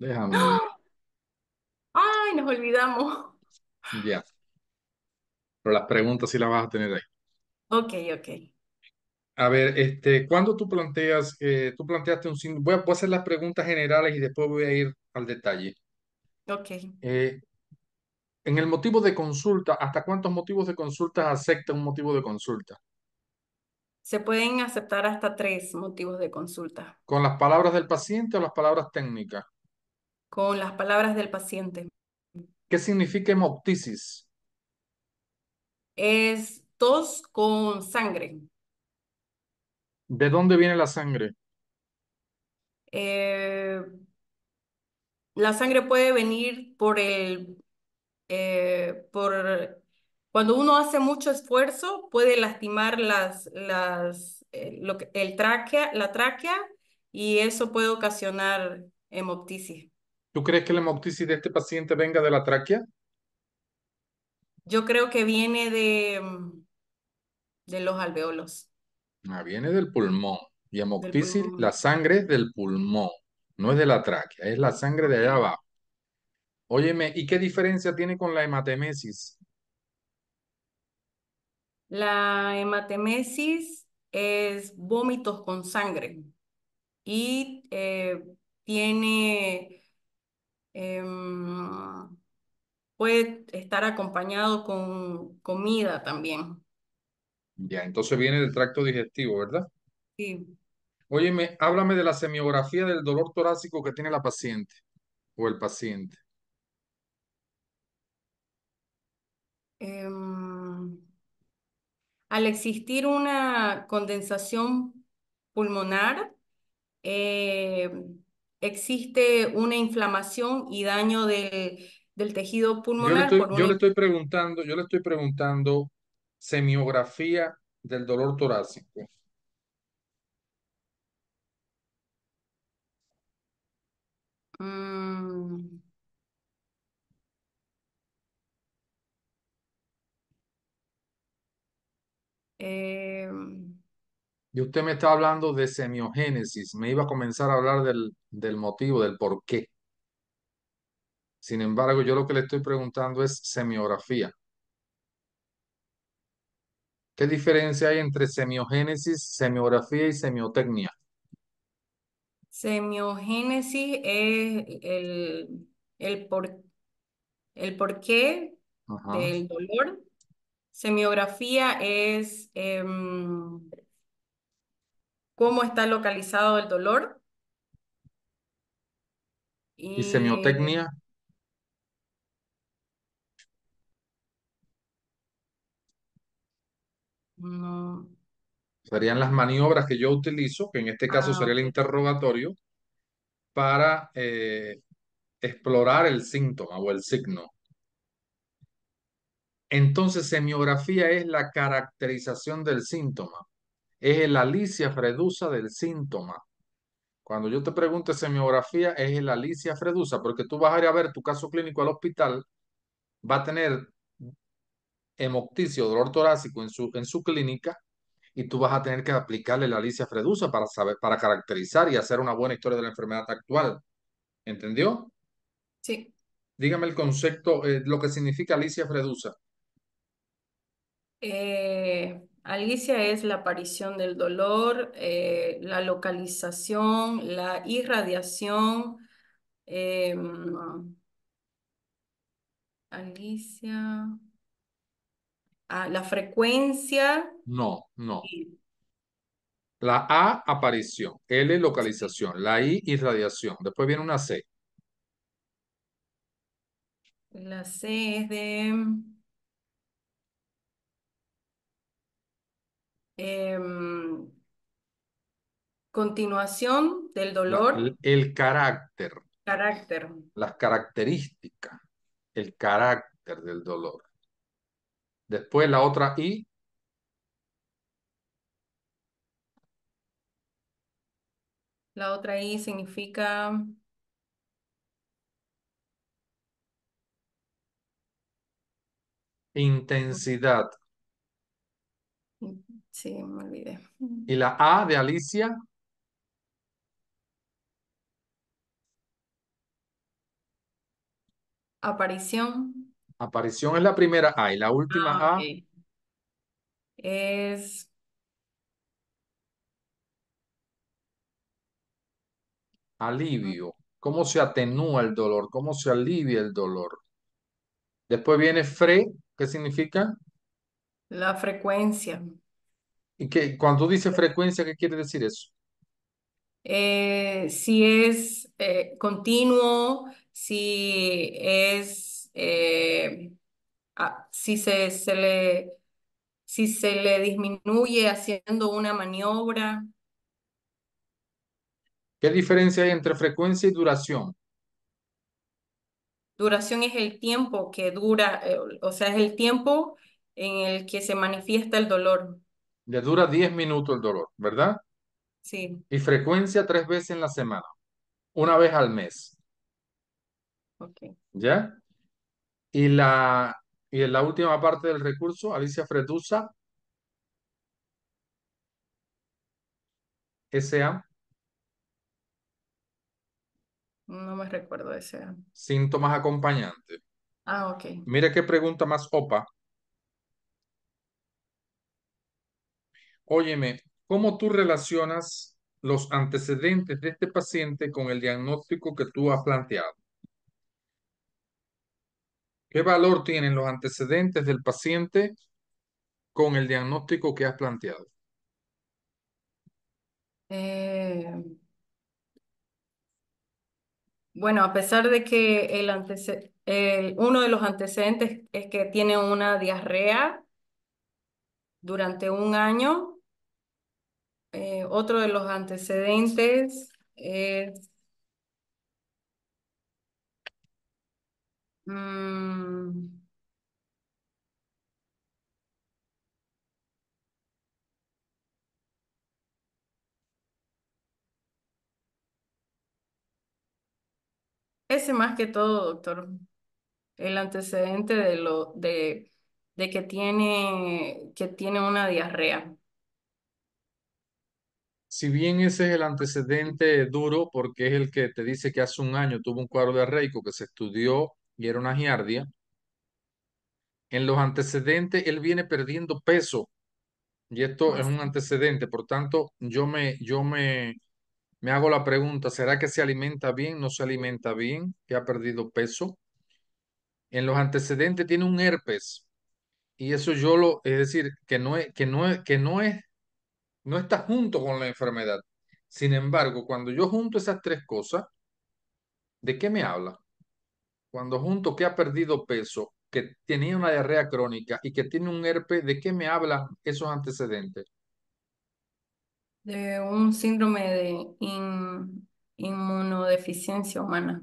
Déjame ¡Ah! Ay, nos olvidamos. Ya. Pero las preguntas sí las vas a tener ahí. Ok, ok. A ver, este, cuando tú planteas, eh, tú planteaste un síndrome? Voy a, hacer las preguntas generales y después voy a ir al detalle. Ok. Eh, en el motivo de consulta, ¿hasta cuántos motivos de consulta acepta un motivo de consulta? Se pueden aceptar hasta tres motivos de consulta. ¿Con las palabras del paciente o las palabras técnicas? con las palabras del paciente. ¿Qué significa hemoptisis? Es tos con sangre. ¿De dónde viene la sangre? Eh, la sangre puede venir por el, eh, por, cuando uno hace mucho esfuerzo, puede lastimar las, las, eh, el tráquea, la tráquea y eso puede ocasionar hemoptisis. ¿Tú crees que la hemoptisis de este paciente venga de la tráquea? Yo creo que viene de, mm, de los alveolos. Ah, viene del pulmón. Y hemoptisis, la sangre es del pulmón, no es de la tráquea, es la sangre de allá abajo. Óyeme, ¿y qué diferencia tiene con la hematemesis? La hematemesis es vómitos con sangre y eh, tiene Em, puede estar acompañado con comida también. Ya, entonces viene del tracto digestivo, ¿verdad? Sí. Óyeme, háblame de la semiografía del dolor torácico que tiene la paciente o el paciente. Em, al existir una condensación pulmonar, eh, existe una inflamación y daño del, del tejido pulmonar. Yo le, estoy, yo le estoy preguntando, yo le estoy preguntando semiografía del dolor torácico. Mm. Em, y usted me está hablando de semiogénesis. Me iba a comenzar a hablar del, del motivo, del por qué. Sin embargo, yo lo que le estoy preguntando es semiografía. ¿Qué diferencia hay entre semiogénesis, semiografía y semiotecnia? Semiogénesis es el, por, el porqué del dolor. Semiografía es em, cómo está localizado el dolor. Y, semiotecnia. Serían las maniobras que yo utilizo, que en este caso ah, sería el interrogatorio, para eh, explorar el síntoma o el signo. Entonces, semiografía es la caracterización del síntoma es el Alicia fredusa del síntoma. Cuando yo te pregunte semiografía, es el Alicia fredusa, porque tú vas a ir a ver tu caso clínico al hospital, va a tener o dolor torácico en su, en su clínica, y tú vas a tener que aplicarle la Alicia fredusa para saber, para caracterizar y hacer una buena historia de la enfermedad actual. ¿Entendió? Sí. Dígame el concepto, eh, lo que significa Alicia fredusa. Eh, Alicia es la aparición del dolor, eh, la localización, la irradiación. Em, Alicia, ah, la frecuencia. No, no. La A, aparición. L, localización. La I, irradiación. Después viene una C. La C es de Em, continuación del dolor. el, el, carácter. Carácter. Las características. El carácter del dolor. Después la otra I. La otra I significa... Intensidad. Sí, me olvidé. ¿Y la A de Alicia? Aparición. Aparición es la primera A y la última ah, A. Es. Alivio. ¿Cómo se atenúa el dolor? ¿Cómo se alivia el dolor? Después viene fre, ¿qué significa? La frecuencia. ¿Y qué, cuando dice pues frecuencia, qué quiere decir eso? Eh, si es eh, continuo, si es, eh, ah, si se, se le, si se le disminuye haciendo una maniobra. ¿Qué diferencia hay entre frecuencia y duración? Duración es el tiempo que dura, o sea, es el tiempo en el que se manifiesta el dolor. Le dura 10 minutos el dolor, ¿verdad? Sí. Y frecuencia tres veces en la semana, una vez al mes. Ok. ¿Ya? Y la, y en la última parte del recurso, Alicia Fredusa, S.A. No me recuerdo SA. Síntomas acompañantes. Ah, ok. Mira qué pregunta más OPA. Óyeme, ¿cómo tú relacionas los antecedentes de este paciente con el diagnóstico que tú has planteado? ¿Qué valor tienen los antecedentes del paciente con el diagnóstico que has planteado? Eh, bueno, a pesar de que uno de los antecedentes es que tiene una diarrea durante un año, eh, otro de los antecedentes es mm, Ese más que todo, doctor, el antecedente de lo de, de que tiene que tiene una diarrea si bien ese es el antecedente duro, porque es el que te dice que hace un año tuvo un cuadro de arreico que se estudió y era una giardia, en los antecedentes él viene perdiendo peso. Y esto es un antecedente, por tanto, yo me, yo me, me hago la pregunta, ¿será que se alimenta bien? ¿No se alimenta bien? ¿Que ha perdido peso? En los antecedentes tiene un herpes. Y eso yo lo, es decir, que no que no que no es no está junto con la enfermedad. Sin embargo, cuando yo junto esas tres cosas, ¿de qué me habla? Cuando junto que ha perdido peso, que tenía una diarrea crónica y que tiene un herpes, ¿de qué me hablan esos antecedentes? De un síndrome de inmunodeficiencia humana.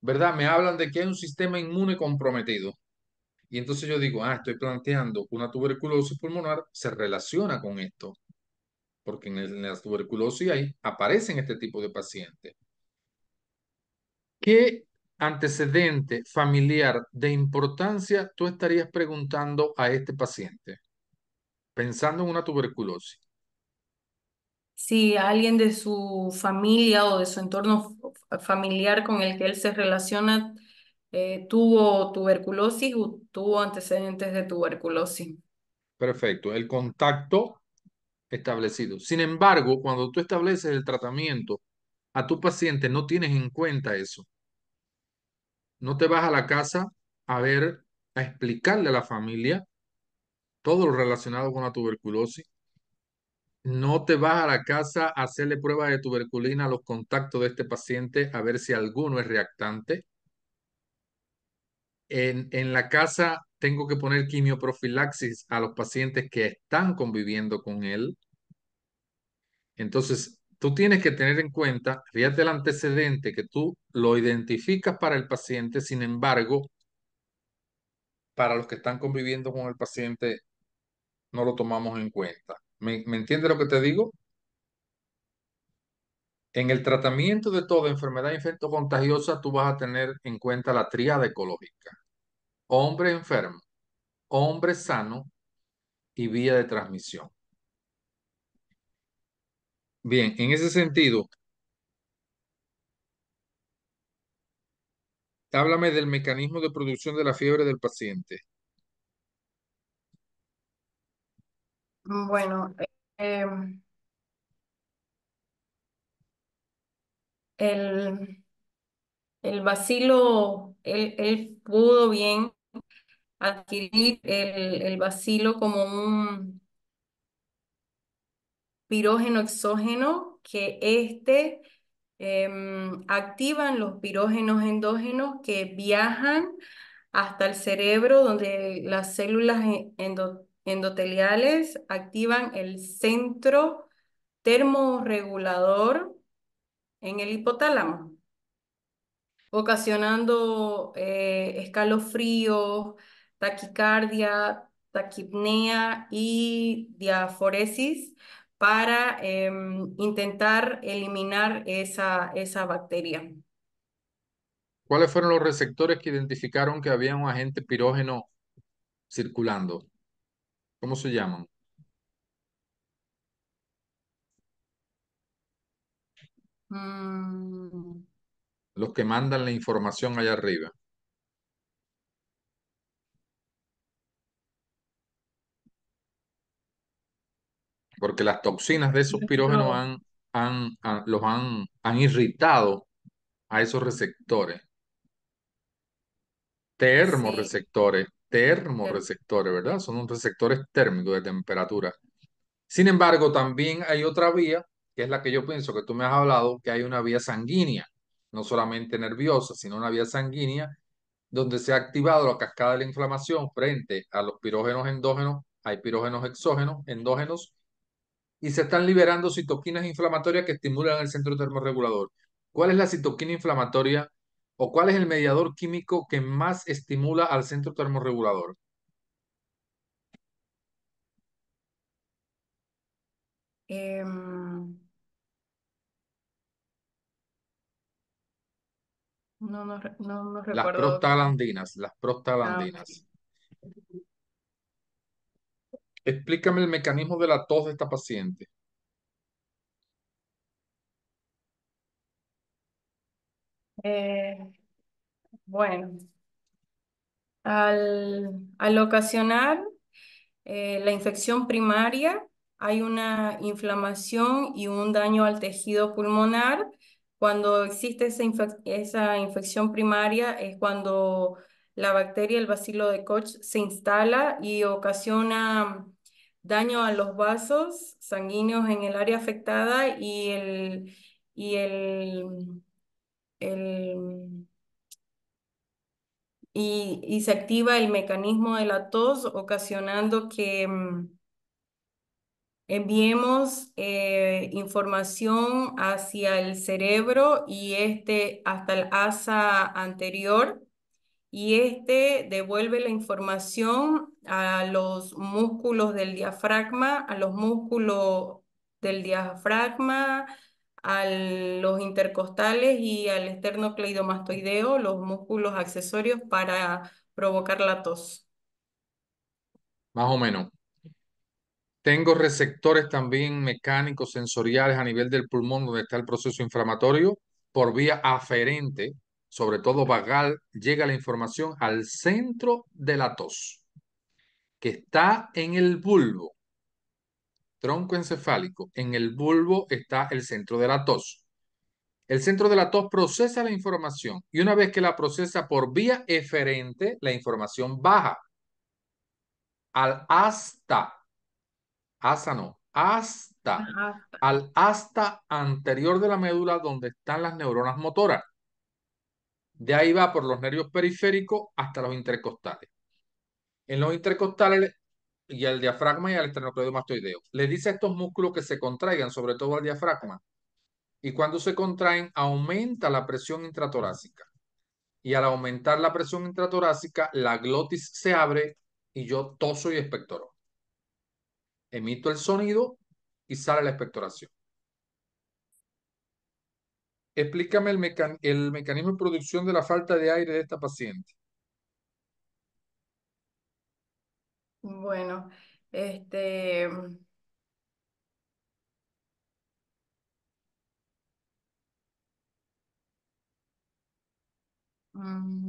¿Verdad? Me hablan de que hay un sistema inmune comprometido. Y entonces yo digo, ah, estoy planteando una tuberculosis pulmonar, se relaciona con esto porque en, la tuberculosis ahí aparecen este tipo de pacientes. ¿Qué antecedente familiar de importancia tú estarías preguntando a este paciente, pensando en una tuberculosis? si alguien de su familia o de su entorno familiar con el que él se relaciona eh, tuvo tuberculosis o tuvo antecedentes de tuberculosis. Perfecto. El contacto establecido. Sin embargo, cuando tú estableces el tratamiento a tu paciente, no tienes en cuenta eso. No te vas a la casa a ver, a explicarle a la familia todo lo relacionado con la tuberculosis. No te vas a la casa a hacerle pruebas de tuberculina a los contactos de este paciente a ver si alguno es reactante. En, en la casa tengo que poner quimioprofilaxis a los pacientes que están conviviendo con él. Entonces, tú tienes que tener en cuenta, fíjate el antecedente que tú lo identificas para el paciente, sin embargo, para los que están conviviendo con el paciente, no lo tomamos en cuenta. ¿Me, entiendes lo que te digo? En el tratamiento de toda enfermedad infectocontagiosa, tú vas a tener en cuenta la triada ecológica. Hombre enfermo, hombre sano y vía de transmisión. Bien, en ese sentido, háblame del mecanismo de producción de la fiebre del paciente. Bueno, em, el, el vacilo, él, pudo bien adquirir el vacilo como un, pirógeno exógeno, que este em, activan los pirógenos endógenos que viajan hasta el cerebro, donde las células e-, endoteliales activan el centro termorregulador en el hipotálamo, ocasionando eh, escalofríos, taquicardia, taquipnea y diaforesis, para em, intentar eliminar esa, esa bacteria. ¿Cuáles fueron los receptores que identificaron que había un agente pirógeno circulando? ¿Cómo se llaman? Mm. Los que mandan la información allá arriba. porque las toxinas de esos pirógenos han, han, los han, han irritado a esos receptores. Termorreceptores, termorreceptores, ¿verdad? Son unos receptores térmicos de temperatura. Sin embargo, también hay otra vía, que es la que yo pienso que tú me has hablado, que hay una vía sanguínea, no solamente nerviosa, sino una vía sanguínea, donde se ha activado la cascada de la inflamación frente a los pirógenos endógenos, hay pirógenos exógenos, endógenos y se están liberando citoquinas inflamatorias que estimulan el centro termorregulador. ¿Cuál es la citoquina inflamatoria o cuál es el mediador químico que más estimula al centro termorregulador? Em, no, no, Las prostaglandinas, las prostaglandinas. Ah, Explícame el mecanismo de la tos de esta paciente. Eh, bueno, al, ocasionar eh, la infección primaria, hay una inflamación y un daño al tejido pulmonar. Cuando existe esa, esa infección primaria es cuando la bacteria, el bacilo de Koch, se instala y ocasiona daño a los vasos sanguíneos en el área afectada y el, y el, y, y, se activa el mecanismo de la tos, ocasionando que mm, enviemos eh, información hacia el cerebro y este hasta el asa anterior y este devuelve la información a los músculos del diafragma, a los músculos del diafragma, a los intercostales y al esternocleidomastoideo, los músculos accesorios para provocar la tos. Más o menos. Tengo receptores también mecánicos sensoriales a nivel del pulmón donde está el proceso inflamatorio por vía aferente sobre todo vagal, llega la información al centro de la tos, que está en el bulbo, tronco encefálico. En el bulbo está el centro de la tos. El centro de la tos procesa la información y una vez que la procesa por vía eferente, la información baja al hasta hasta no, hasta, al hasta anterior de la médula donde están las neuronas motoras. De ahí va por los nervios periféricos hasta los intercostales. En los intercostales y al diafragma y al esternocleidomastoideo. Le dice a estos músculos que se contraigan, sobre todo al diafragma. Y cuando se contraen, aumenta la presión intratorácica. Y al aumentar la presión intratorácica, la glotis se abre y yo toso y espectoro. Emito el sonido y sale la espectoración. Explícame el, el mecanismo de producción de la falta de aire de esta paciente. Bueno, este... Mm,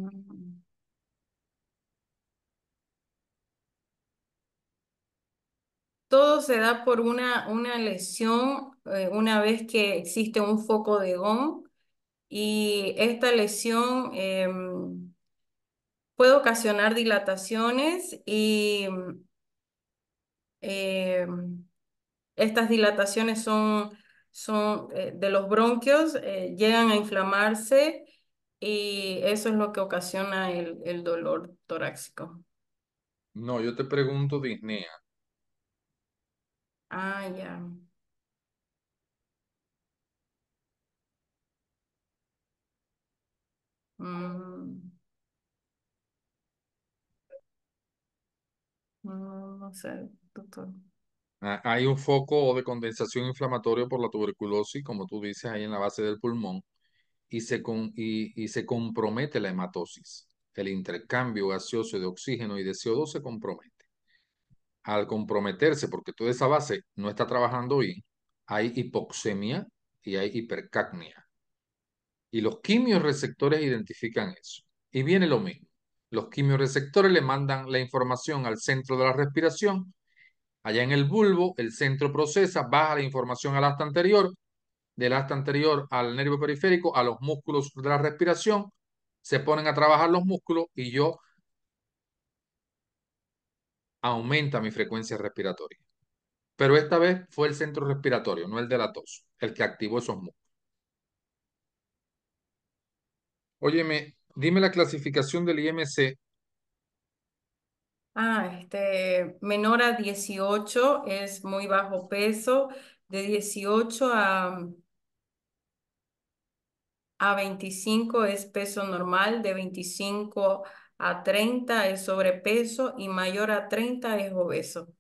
mm, todo se da por una, una lesión eh, una vez que existe un foco de gong y esta lesión em, puede ocasionar dilataciones y em, estas dilataciones son, son eh, de los bronquios, eh, llegan a inflamarse y eso es lo que ocasiona el, el dolor torácico. No, yo te pregunto, Disnea, Ah, ya. Mm. no, sé, doctor. Ah, hay un foco de condensación inflamatorio por la tuberculosis, como tú dices, ahí en la base del pulmón, y se, con- y se compromete la hematosis. El intercambio gaseoso de oxígeno y de CO2 se compromete al comprometerse, porque toda esa base no está trabajando bien, hay hipoxemia y hay hipercapnia. Y los quimioreceptores identifican eso. Y viene lo mismo. Los quimioreceptores le mandan la información al centro de la respiración. Allá en el bulbo, el centro procesa, baja la información al asta anterior, del asta anterior al nervio periférico, a los músculos de la respiración, se ponen a trabajar los músculos y yo aumenta mi frecuencia respiratoria. Pero esta vez fue el centro respiratorio, no el de la tos, el que activó esos músculos. Óyeme, dime la clasificación del IMC. Ah, este, menor a 18 es muy bajo peso, de 18 a, a 25 es peso normal, de 25 a a 30 es sobrepeso y mayor a 30 es obeso.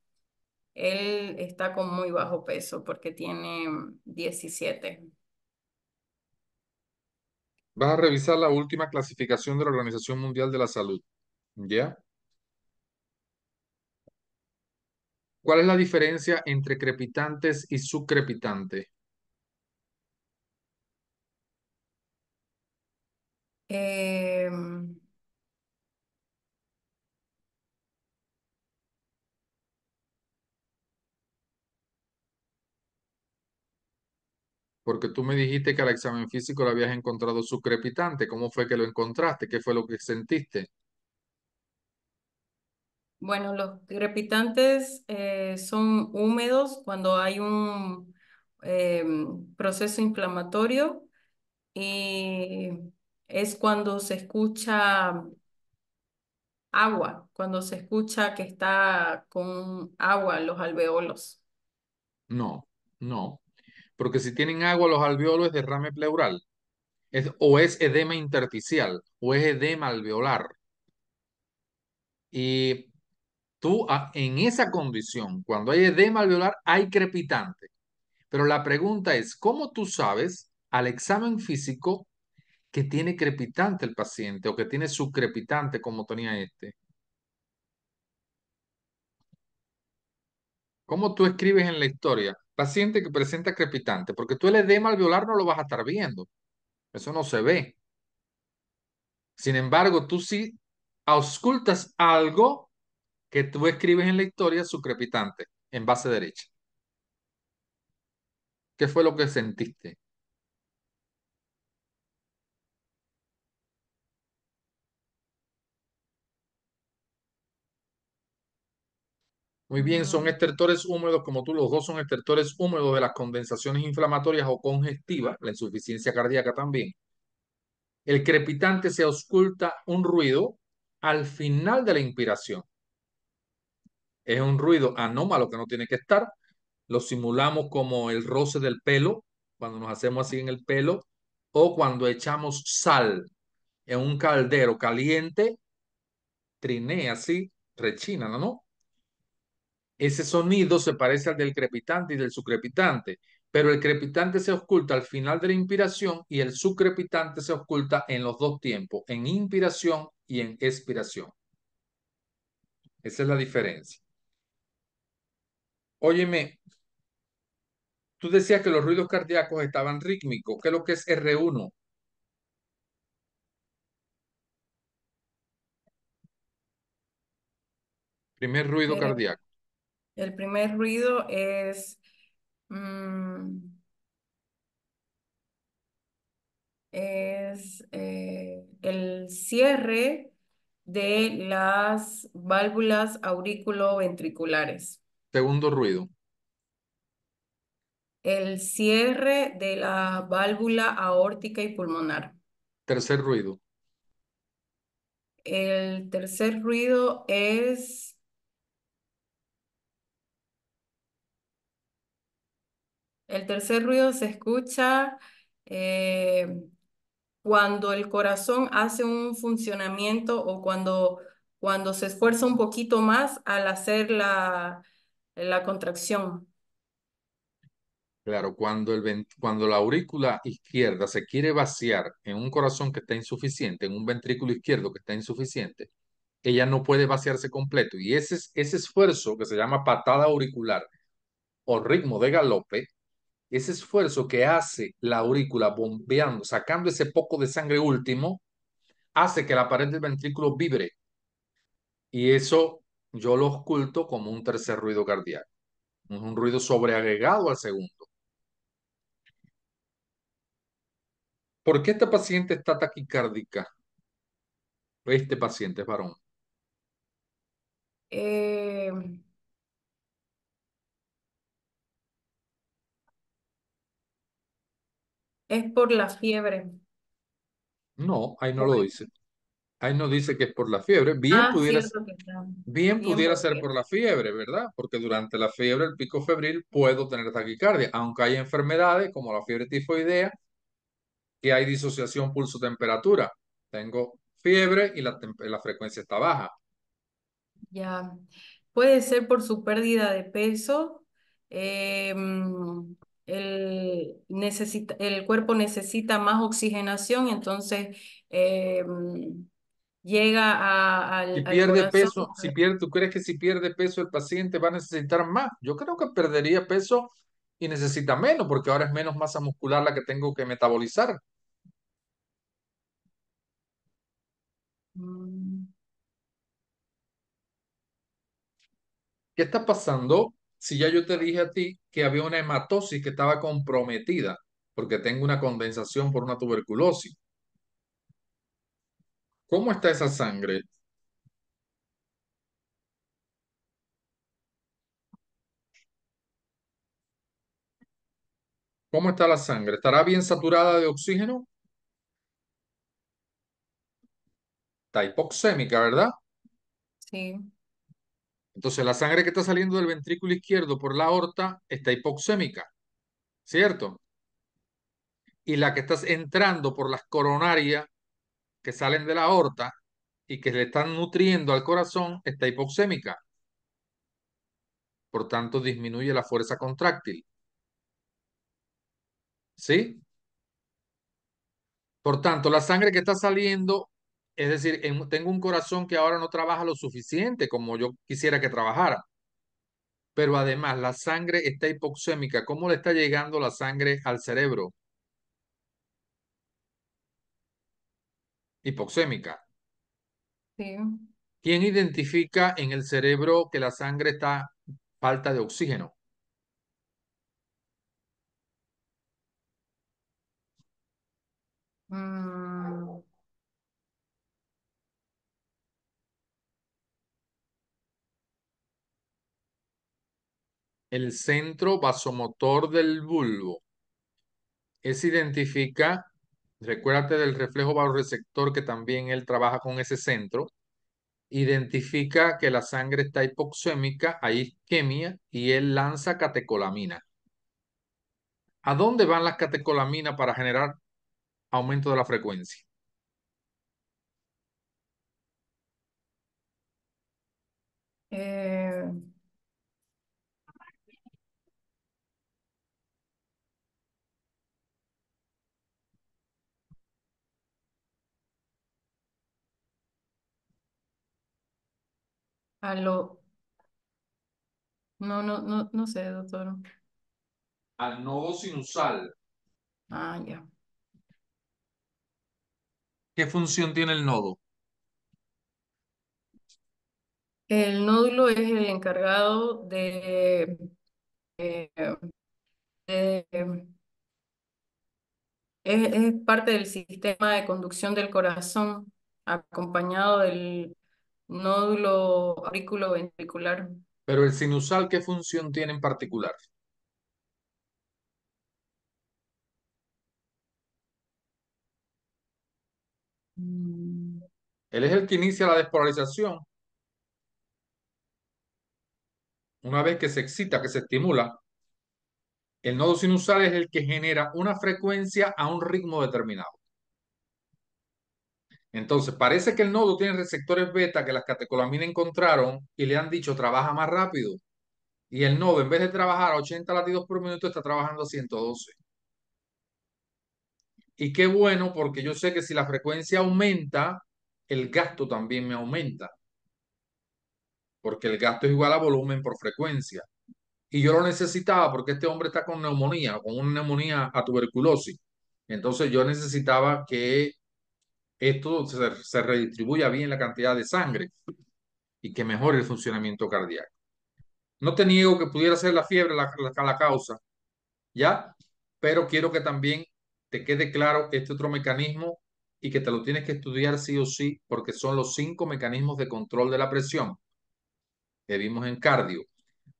Él está con muy bajo peso porque tiene 17. Vas a revisar la última clasificación de la Organización Mundial de la Salud. ¿Ya? ¿Cuál es la diferencia entre crepitantes y subcrepitante? Eh... Porque tú me dijiste que al examen físico le habías encontrado su crepitante. ¿Cómo fue que lo encontraste? ¿Qué fue lo que sentiste? Bueno, los crepitantes eh, son húmedos cuando hay un em, proceso inflamatorio y es cuando se escucha agua, cuando se escucha que está con agua los alveolos. No, no, porque si tienen agua los alveolos es derrame pleural, es, o es edema intersticial, o es edema alveolar. Y tú ah, en esa condición, cuando hay edema alveolar, hay crepitante. Pero la pregunta es, ¿cómo tú sabes al examen físico que tiene crepitante el paciente o que tiene su crepitante como tenía este? ¿Cómo tú escribes en la historia? Paciente que presenta crepitante, porque tú el edema violar no lo vas a estar viendo. Eso no se ve. Sin embargo, tú sí auscultas algo que tú escribes en la historia su Crepitante, en base derecha. ¿Qué fue lo que sentiste? Muy bien, son estertores húmedos, como tú, los dos son estertores húmedos de las condensaciones inflamatorias o congestivas, la insuficiencia cardíaca también. El crepitante se ausculta un ruido al final de la inspiración. Es un ruido anómalo que no tiene que estar. Lo simulamos como el roce del pelo, cuando nos hacemos así en el pelo, o cuando echamos sal en un caldero caliente, trinea así, rechina, ¿no? ese sonido se parece al del crepitante y del sucrepitante, pero el crepitante se oculta al final de la inspiración y el sucrepitante se oculta en los dos tiempos, en inspiración y en expiración. Esa es la diferencia. Óyeme, tú decías que los ruidos cardíacos estaban rítmicos. ¿Qué es lo que es R1? Primer ruido cardíaco. El primer ruido es... Mm, es eh, el cierre de las válvulas auriculoventriculares. Segundo ruido. El cierre de la válvula aórtica y pulmonar. Tercer ruido. El tercer ruido es El tercer ruido se escucha eh, cuando el corazón hace un funcionamiento o cuando, cuando se esfuerza un poquito más al hacer la, la contracción. Claro, cuando, el, cuando la aurícula izquierda se quiere vaciar en un corazón que está insuficiente, en un ventrículo izquierdo que está insuficiente, ella no puede vaciarse completo. Y ese, ese esfuerzo que se llama patada auricular o ritmo de galope ese esfuerzo que hace la aurícula bombeando, sacando ese poco de sangre último, hace que la pared del ventrículo vibre. Y eso yo lo oculto como un tercer ruido cardíaco, un ruido sobreagregado al segundo. ¿Por qué esta paciente está taquicárdica? Este paciente es varón. Eh, Es por la fiebre. No, ahí no lo dice. Ahí no dice que es por la fiebre. Bien ah, pudiera, ser, pudiera ser por la fiebre, ¿verdad? Porque durante la fiebre, el pico febril, puedo tener taquicardia, aunque hay enfermedades como la fiebre tifoidea, que hay disociación pulso-temperatura. Tengo fiebre y la, la frecuencia está baja. Ya, puede ser por su pérdida de peso, eh, el, necesita, el cuerpo necesita más oxigenación, entonces eh, mm, llega a, al... pierde peso, si ¿tú crees que si pierde peso el paciente va a necesitar más? Yo creo que perdería peso y necesita menos, porque ahora es menos masa muscular la que tengo que metabolizar. Mm. ¿Qué está pasando si ya yo te dije a ti que había una hematosis que estaba comprometida porque tengo una condensación por una tuberculosis? ¿Cómo está esa sangre? ¿Cómo está la sangre? ¿Estará bien saturada de oxígeno? Está hipoxémica, ¿verdad? Sí. Entonces la sangre que está saliendo del ventrículo izquierdo por la aorta está hipoxémica, ¿cierto? Y la que está entrando por las coronarias que salen de la aorta y que le están nutriendo al corazón está hipoxémica. Por tanto, disminuye la fuerza contráctil. ¿Sí? Por tanto, la sangre que está saliendo es decir, tengo un corazón que ahora no trabaja lo suficiente como yo quisiera que trabajara. Pero además la sangre está hipoxémica. ¿Cómo le está llegando la sangre al cerebro? Hipoxémica. ¿Quién identifica en el cerebro que la sangre está falta de oxígeno? el centro vasomotor del bulbo. Es identifica, recuérdate del reflejo baroreceptor que también él trabaja con ese centro, identifica que la sangre está hipoxémica, hay isquemia y él lanza catecolamina. ¿A dónde van las catecolaminas para generar aumento de la frecuencia? Eh, No, no, no, no sé, doctor. Al nodo sinusal. Ah, ya. ¿Qué función tiene el nodo? El nódulo es el encargado de, eh, es, parte del sistema de conducción del corazón, acompañado del nódulo ventricular Pero el sinusal, ¿qué función tiene en particular? Mm. Él es el que inicia la despolarización. Una vez que se excita, que se estimula, el nodo sinusal es el que genera una frecuencia a un ritmo determinado. Entonces, parece que el nodo tiene receptores beta que las catecolaminas encontraron y le han dicho trabaja más rápido. Y el nodo, en vez de trabajar a 80 latidos por minuto, está trabajando a 112. Y qué bueno, porque yo sé que si la frecuencia aumenta, el gasto también me aumenta. Porque el gasto es igual a volumen por frecuencia. Y yo lo necesitaba porque este hombre está con neumonía, con una neumonía a tuberculosis. Entonces yo necesitaba que esto se, redistribuye redistribuya bien la cantidad de sangre y que mejore el funcionamiento cardíaco. No te niego que pudiera ser la fiebre la, causa, ¿ya? Pero quiero que también te quede claro este otro mecanismo y que te lo tienes que estudiar sí o sí, porque son los cinco mecanismos de control de la presión que vimos en cardio.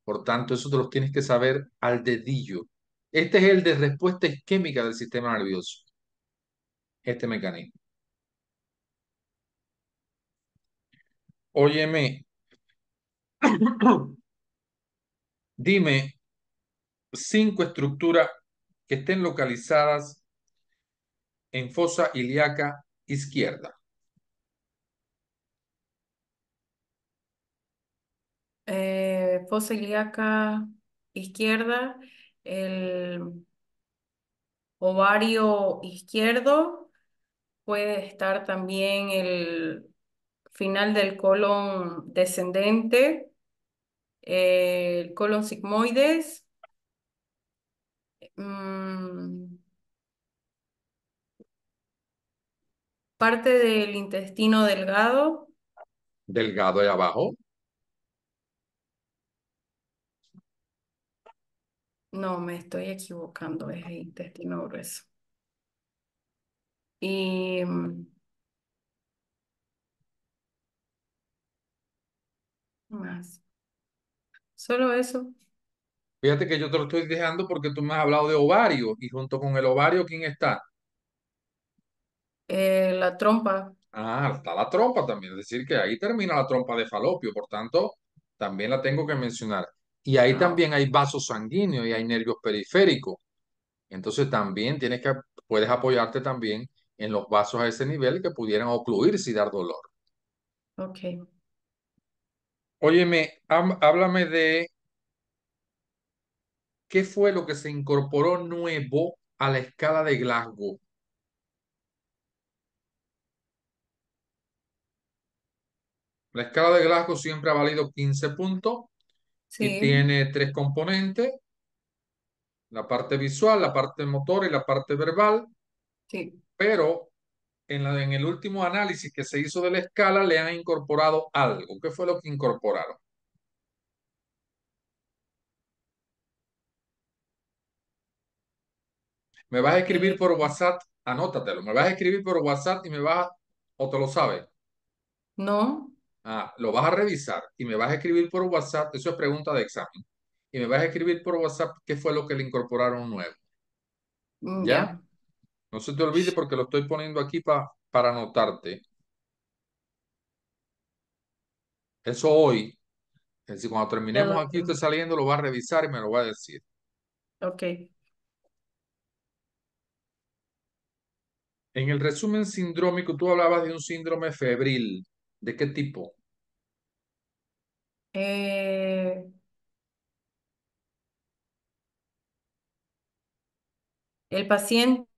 Por tanto, eso te los tienes que saber al dedillo. Este es el de respuesta isquémica del sistema nervioso, este mecanismo. Óyeme, dime cinco estructuras que estén localizadas en fosa ilíaca izquierda. Eh, fosa ilíaca izquierda, el ovario izquierdo, puede estar también el final del colon descendente, el colon sigmoides, mm, parte del intestino delgado. Delgado de abajo. No, me estoy equivocando, es el intestino grueso. Y mm, más. Solo eso. Fíjate que yo te lo estoy dejando porque tú me has hablado de ovario y junto con el ovario, ¿quién está? Eh, la trompa. Ah, está la trompa también, es decir, que ahí termina la trompa de falopio, por tanto, también la tengo que mencionar. Y ahí ah. también hay vasos sanguíneos y hay nervios periféricos. Entonces también tienes que, puedes apoyarte también en los vasos a ese nivel que pudieran ocluirse y dar dolor. Ok. Óyeme, háblame de qué fue lo que se incorporó nuevo a la escala de Glasgow. La escala de Glasgow siempre ha valido 15 puntos y tiene tres componentes, la parte visual, la parte motor y la parte verbal. Sí. Pero en, el último análisis que se hizo de la escala le han incorporado algo. ¿Qué fue lo que incorporaron? Me vas a escribir por WhatsApp, anótatelo, me vas a escribir por WhatsApp y me vas, o te lo sabes. No. Ah, lo vas a revisar y me vas a escribir por WhatsApp, eso es pregunta de examen, y me vas a escribir por WhatsApp qué fue lo que le incorporaron nuevo. Mm, ¿Ya? No se te olvide porque lo estoy poniendo aquí para anotarte. Eso hoy. Es cuando terminemos aquí, usted saliendo lo va a revisar y me lo va a decir. Ok. En el resumen sindrómico, tú hablabas de un síndrome febril. ¿De qué tipo? Eh, el paciente